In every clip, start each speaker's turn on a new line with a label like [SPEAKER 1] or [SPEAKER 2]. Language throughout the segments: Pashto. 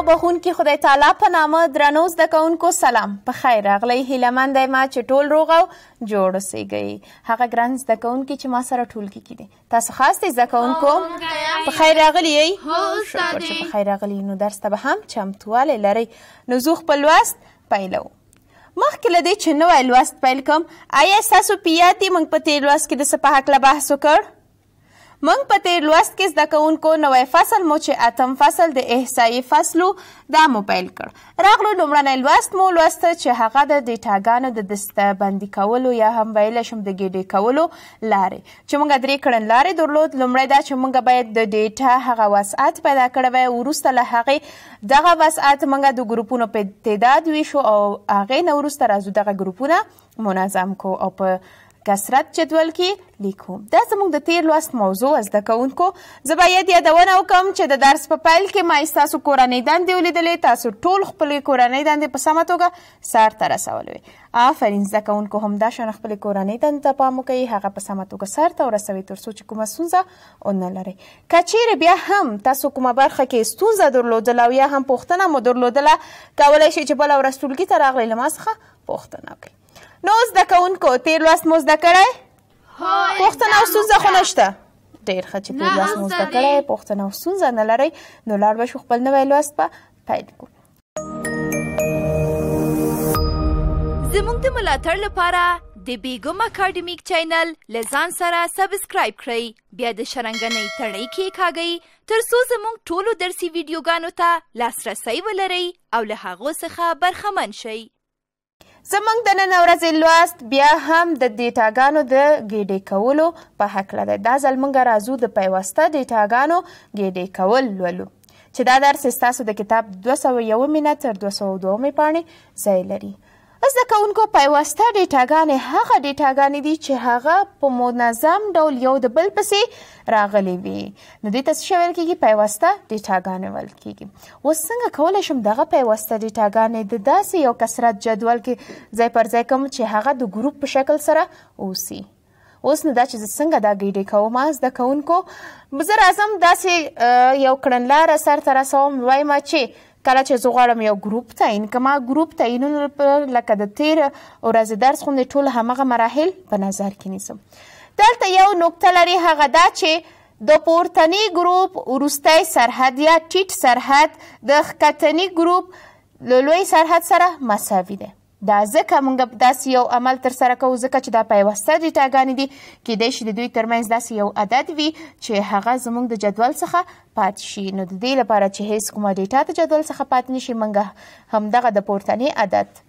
[SPEAKER 1] او بخونکي خدای تعالی په نامه درنو زده کوونکو سلام په خیر راغلی هیلمند یم چې ټول روغ او جوړ اوسئ هغه ګران زده کوونکي چې ما سره ټولګي کې دي تاسو خاص دي زده کوونکو په خیر راغلی یی شکر چې په خیر راغلی نو درس ته به هم چمتوالی لرئ نو زه خپل لوست پیلو مخکې له دې چې نوی لوست پیل کوم آیا ستاسو په یاد دي موږ په تېر لوست کې د څه په هکله بحث وکړ موږ په تیر لوست کې زده کوونکو نوې فصل مو چې اتم فصل د احصایي فصلو دا موبایل کړ راغلو لومړنی لوست مو لوست چې هغه د ډیټاګانو د دستهبندي کولو یا هم ویل شم د ګډې کولو لارې چې موږ درې کړن لارې درلود لومړی دا چې موږ باید د ډیټا هغه وسعت پیدا کړی وای وروسته له هغې دغه وسعت موږ د ګروپونو په تعداد ویشو او هغې نه وروسته راځو دغه ګروپونه منظم کو او په کسرت جدول کې لیکو دا زموږ د تیر لوست موضوع زده کوونکو زه باید یادونه وکړم چې د درس په پیل کې ما ستاسو کورنۍ دندې ولیدلې تاسو ټول خپلې کورنۍ دندې په سمه توګه سرته رسولې آفرین زده کوونکو همدا شان خپلې کورنۍ دندې ته پام وکړئ هغه په سمه توګه سرته ورسوئ تر څو چې کومه ستونزه ونه لرئ که چیرې بیا هم تاسو کومه برخه کې ستونزه درلودله او یا هم پوښتنه مو درلودله کولی شئ چې بله ورځ ټولګي ته راغلئ له ما څخه پوښتنه وکړئ نو زده کوونکو تیر لوست مو زده کړی پوښتنه او ستونزه خو نشته ډېر ښه چې تیر لوست مو زده کړی پوښتنه او ستونزه نه لرئ نو لاړ به شو خپل نوی لوست به پیل کړو زموږ د ملاتړ لپاره د بیګم اکاډمیک چینل لزان سره سبسکرایب کړئ بیا د شرنګنۍ تړۍ کې کاږئ تر څو زموږ ټولو درسي ویډیوګانو ته لاسرسی ولرئ او له هغو څخه برخمن شئ زمونږ د نن ورځې لوست بیا هم د ډیټاګانو د ګیډې کولو په هکله دی دا ځل موږ راځو د پیوسته ډیټاګانو ګیډې کول لولو چې دا درس ستاسو د کتاب دوه سوه یومې نه تر دوه سوه دوهمې پاڼې ځای لري زده کوونکو پیوسته ډیټاګانې هغه ډیټاګانې دي چې هغه په منظم ډول یو د بل پسې راغلي وي نو دې ته څه ویل کېږي پیوسته ډیټاګانې ویل کېږي اوس څنګه کولی شم دغه پیوسته ډیټاګانې د داسې یو کثرت جدول کې ځای پر ځای کوم چې هغه د ګروپ په شکل سره اوسي اوس نو دا چې څنګه دا ګیډې کوم از د کوونکو زه راځم داسې یو کړنلاره سرته رسوم وایم چې کله چې زه غواړم یو ګروپ تعین کړم ګروپ تعینونه لکه د تیر ورځې درس غوندې ټول همغه مراحل په نظر کې نیسم دلته یو نکته لري هغه دا چې د پورتنی ګروپ وروستی سرحد یا ټیټ سرحد د ښکتني ګروپ له لوی سرحد سره مساوي دی دا ځکه مونږ داسې یو عمل ترسره کوو ځکه چې دا پیوسته ډیټاګانې دي کیدای شي د دوی ترمنځ داسې یو عدد وي چې هغه زموږ د جدول څخه پاتې شي نو د دې لپاره چې هیڅ کومه ډیټا د جدول څخه پاتې نشي مونږ همدغه د پورتنی عدد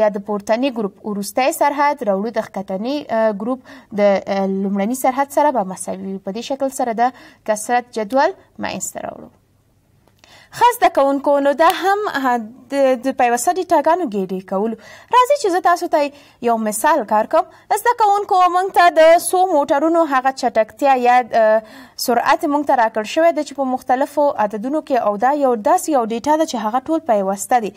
[SPEAKER 1] یا د پورتنی ګروپ ورستۍ سرحد راوړو د ختنی ګروپ د لومړني سرحد سره به مساوي په دې شکل سره د کثرت جدول ما راوړو ښه زده کوونکو نو دا هم د پیوسته ډیټاګانو ګیډې کولو راځي چې زه تاسو ته یو مثال کار کوم زده کوونکو موږ ته د څو موټرونو هغه چټکتیا یا سرعت موږ ته راکړ شوی دی چې په مختلفو عددونو کې او دا یو داسې یو ډیټا ده چې هغه ټول پیوسته دي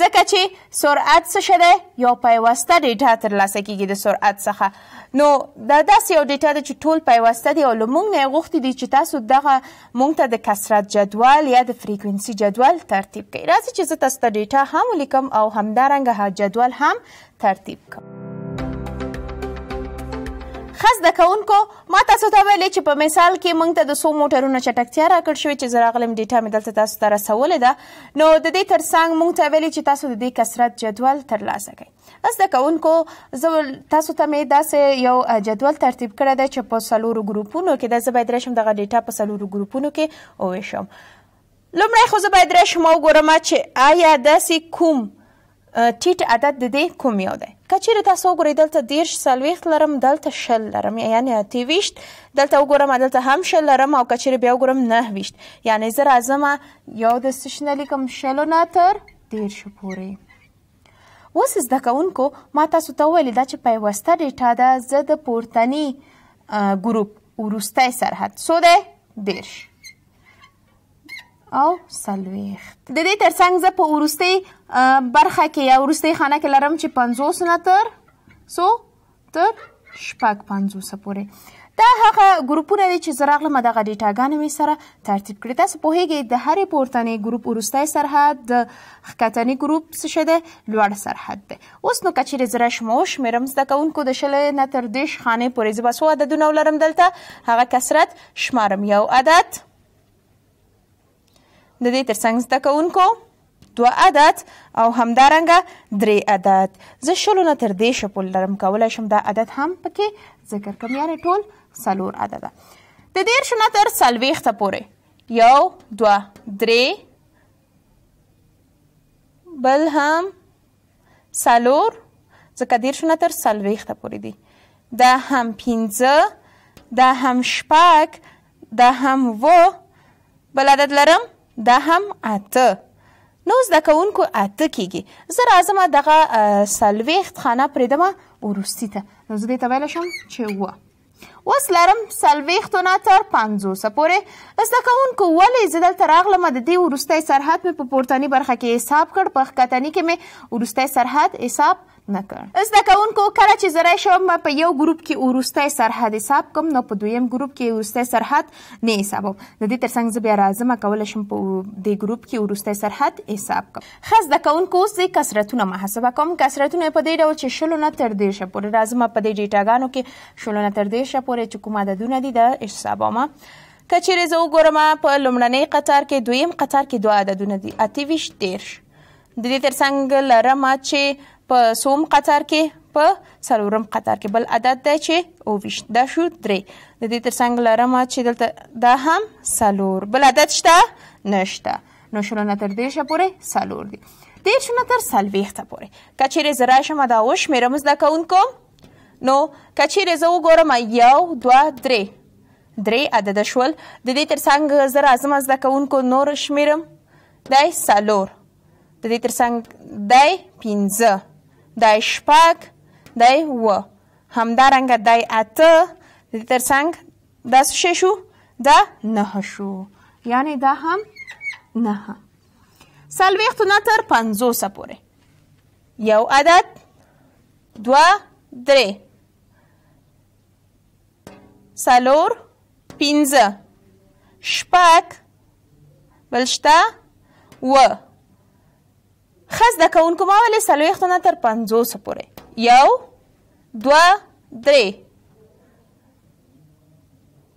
[SPEAKER 1] ځکه چې سرعت څه شی دی یو پیوسته ډیټا ترلاسه کیږي د سرعت څخه نو دا داسې یو ډیټا ده چې ټول پیوسته دي او له موږ نه یې غوښتي دي چې تاسو دغه موږ ته د کثرت جدول یا د فریکوینسي جنسي جدول ترتیب کړئ راځي چې زه تاسو ته ډیټا هم ولیکم او همدارنګه ها جدول هم ترتیب کړم خاص د کونکو ما تاسو ته ویلې چې په مثال کې موږ ته د سو موټرونو چټکتیا راکړ شوې چې زراغلم ډیټا مې دلته تاسو ته رسولې ده نو د دې ترڅنګ موږ ته ویلې چې تاسو د دې کثرت جدول ترلاسه کړئ زده کوونکو زه تاسو ته مې داسې یو جدول ترتیب کړی دی چې په څلورو ګروپونو کې د زه باید راشم دغه ډیټا په څلورو ګروپونو کې وویشم لومړی خو زه باید راشم او وګورم چې آیا داسې کوم ټیټ عدد د دې کوم یو دی که چیرې تاسو وګورئ دلته دېرش څلوېښت لرم دلته شل لرم یعنې اته ویشت دلته وګورم دلته هم شل لرم او که چیرې بیا وګورم نهه ویشت یعنې زه راځم یو د څه شي نه لیکم شلو نه تر دېرشو پورې اوس زده کوونکو ما تاسو ته وویلې ده چې پیوسته ډیټا ده زه د پورتني ګروپ وروستی سرحد څو دی دېرش او سلويخت د دې ترڅنګ زه په ورستي برخه کې یا ورستي خانه کې لرم چې 50 نه تر سو تر شپږ 50 پورې دا هغه ګروپونه دي چې زراغله دغه ډیټاګانې می سره ترتیب کړی تاسو په هیګه د هرې پورتنې ګروپ ورستۍ سرحد د خکتنې ګروپ څه شه ده لوړ سرحد ده اوس نو کچیر زره شموش مرم زده کوونکو د شل نه تر دیش خانه پورې زبسو عددونه ولرم دلته هغه کثرت شمارم یو عدد د دې ترڅنګ زده کوونکو دوه عدد او همدارنګه درې عدد زه شلو نه تر دېرشو پورې لرم کولی شم دا عدد هم پکې ذکر کړم یعنې ټول څلور عدده د دېرشو نه تر څلوېښته پورې یو دوه درې بل هم څلور ځکه دېرشو نه تر څلوېښته پورې دي دا هم پنځه دا هم شپږ دا هم اووه بل عدد لرم دا هم اته نو زده کوونکو اته کیږي زه راځم دغه څلوېښت خانه پرېږدمه وروستي ته نو زه دې ته ویلی شم چې اووه اوس لرم څلوېښتو نه تر پنځوسه پورې زده کوونکو ولې زه دلته راغلمه د دې وروستی سرحد مې په پورتني برخه کې حساب کړ په ښکتني کې مې وروستی سرحد حساب نکړ زده کوونکو کله چې زری شوم په یو ګروپ کې وروستی سرحد حساب کوم نو په دویم ګروپ کې وروستی سرحد نه حسابوم د دې تر څنګ زه بیا راځم کولی شم په دې ګروپ کې وروستی سرحد حساب کوم ښه زده کوونکو اوس زه کثرتونه محاسبه کوم کثرتونه په دې ډول چې شلو نه تر دېرشه پورې راځم په دې ډیټاګانو کې شلو نه تر دېرشه پورې پورې چې کومه عددونه دي د حسابومه که چیرې زه وګورم په لومړنۍ قطار کې دویم قطار کې دوه عددونه دي اته ویشت دېرش د دې تر څنګ لرم چې په سوم قطار کې په څلورم قطار کې بل عدد دی چې او ویشت دا شو درې د دې تر څنګ لرم چې دلته دا هم څلور بل عدد شته نشته نو شلونه تر دېرشه پورې څلور دي دېرشونه تر څلوېښته پورې که چیرې زه راشم دا وشمېرم زده کوونکو نو کچیرې زه وګورم یو دوه درې درې عدد شول د دې ترڅنګ زه راځم زده کوونکو نور شمیرم دی څلور د دې ترڅنګ دی پنځه دی شپږ دی اوه همدارنګه دی اته د دې ترڅنګ دا څه شو دا نهه شو یعنې دا هم نهه څلوېښتو نه تر پنځوسه پورې یو عدد دوه درې سلور پنځه شپږ بلشته و خز د کوونکو مولې څلوېښتو نه تر پنځوسو پورې یو دوه درې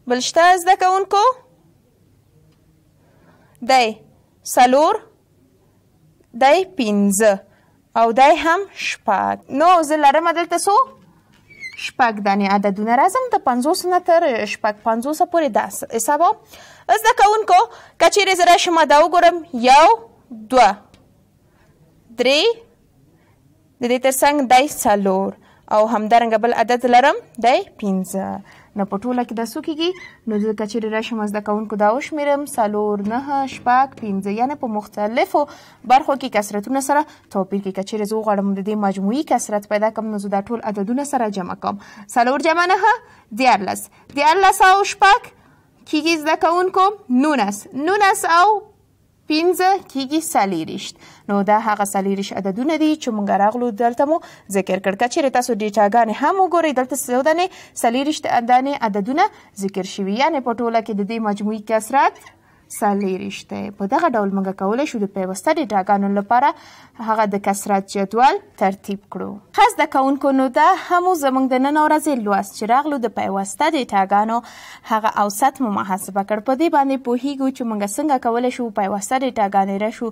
[SPEAKER 1] بل شته زده کوونکو دی څلور دی پنځه او دی هم شپږ نو زه لرم دلته څو شپږ دانې عددونه راځم د پنځوس نه تر شپږ پنځوسه پورې دا حسابوم زده کوونکو که چیرې زه راشم دا وګورم یو دوه درې د دې تر څنګ دی څلور او همدارنګه بل عدد لرم دی پنځه نه په ټوله کې دا څو کېږي نو ځکه چې راشم زده کوونکو دا وشمېرم څلور نهه شپږ پنځه یعنې په مختلفو برخو کې کثرتونه سره توپیر کې که چېرې زه وغواړم د دې مجموعي کثرت پیدا کړم نو زه دا ټول عددونه سره جمع کوم څلور جمع نهه دیارلس دیارلس او شپږ کیږي زده کوونکو نونس نونس او پنځه کیږي څلېرویشت نو دا هغه سالیریش عددونه دي چې مونږ راغلو دلته مو ذکر کړ کچې تاسو ډیټاګان هم وګورئ دلته سودانه سالیریش اندانه عددونه ذکر شوي یعنی په ټوله کې د دې مجموعي کثرت سلې رښتې په دغه ډول موږ کولای شو د پیوسته ډیټاګانو لپاره هغه د کثرت جدول ترتیب کړو خاص د کونکو نو دا هم زموږ د نن ورځې لوست چې راغلو د پیوسته ډیټاګانو هغه اوسط مو محاسبه کړ په دې باندې پوهیږو چې موږ څنګه کولای شو پیوسته ډیټاګانې راشو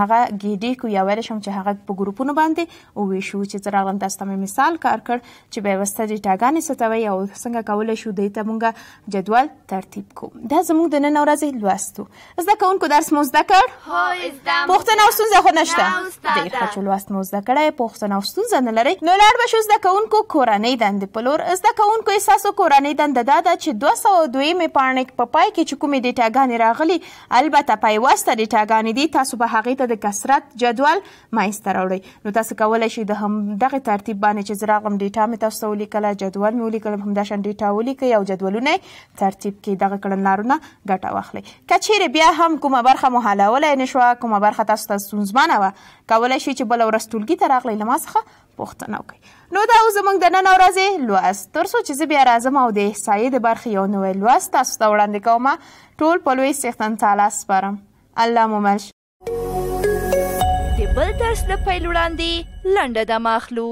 [SPEAKER 1] هغه ګیډې کو یا ویل شم چې هغه په ګروپونو باندې او ویشو چې راغلم تاسو ته مثال کار کړ چې پیوسته ډیټاګانې ستوي او څنګه کولای شو د ته موږ جدول ترتیب کوو دا زموږ د نن ورځې درسې لوستو زده کوونکو درس مو زده کړ هو زده پوښتنه او ستونزه خو نشته ډېر ښه چې لوست مو زده کړی پوښتنه او ستونزه نه لرئ نو لاړ به شو زده کوونکو کورنۍ دندې په لور زده کوونکو یې ستاسو کورنۍ دنده دا ده چې دوه سوه دویمې پاڼې په پای کې چې کومې ډیټاګانې راغلي البته پیوسته ډیټاګانې دي تاسو به هغې ته د کثرت جدول منځته راوړئ نو تاسو کولی شئ د همدغه ترتیب باندې چې زه راغلم ډیټا مې تاسو ته ولیکله جدول مې ولیکلم همداشان ډیټا ولیکئ او جدولونه ترتیب کړئ دغه کړنلارونه ګټه واخلئ واخلئ که چیرې بیا هم کومه برخه مو حلولی نه شوه کومه برخه تاسو ته ستونزمنه وه کولی شئ چې بله ورځ ټولګي ته راغلئ له ما څخه پوښتنه وکړئ نو دا اوس زموږ د نن ورځې لوست تر څو چې زه بیا راځم او د احصایې د برخې یو نوی لوست تاسو ته وړاندې کوم ټول په لوی څښتن تعالی سپارم الله مو مل د بل درس د پیل وړاندې لنډه دمه اخلو